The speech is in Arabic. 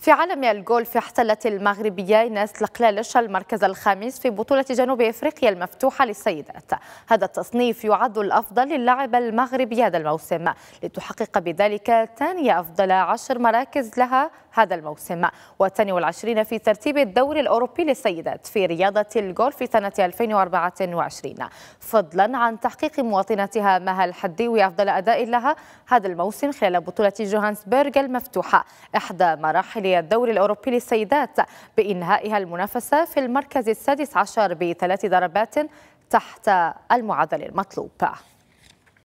في عالم الجولف احتلت المغربية ناس لقلالش المركز الخامس في بطولة جنوب إفريقيا المفتوحة للسيدات هذا التصنيف يعد الأفضل للاعب المغربي هذا الموسم لتحقق بذلك ثاني أفضل عشر مراكز لها هذا الموسم والثاني والعشرين في ترتيب الدوري الأوروبي للسيدات في رياضة الجولف في سنة 2024 فضلا عن تحقيق مواطنتها مها الحديوي أفضل أداء لها هذا الموسم خلال بطولة جوهانسبرغ المفتوحة إحدى مراحل الدوري الأوروبي للسيدات بإنهائها المنافسة في المركز السادس عشر بثلاث ضربات تحت المعدل المطلوب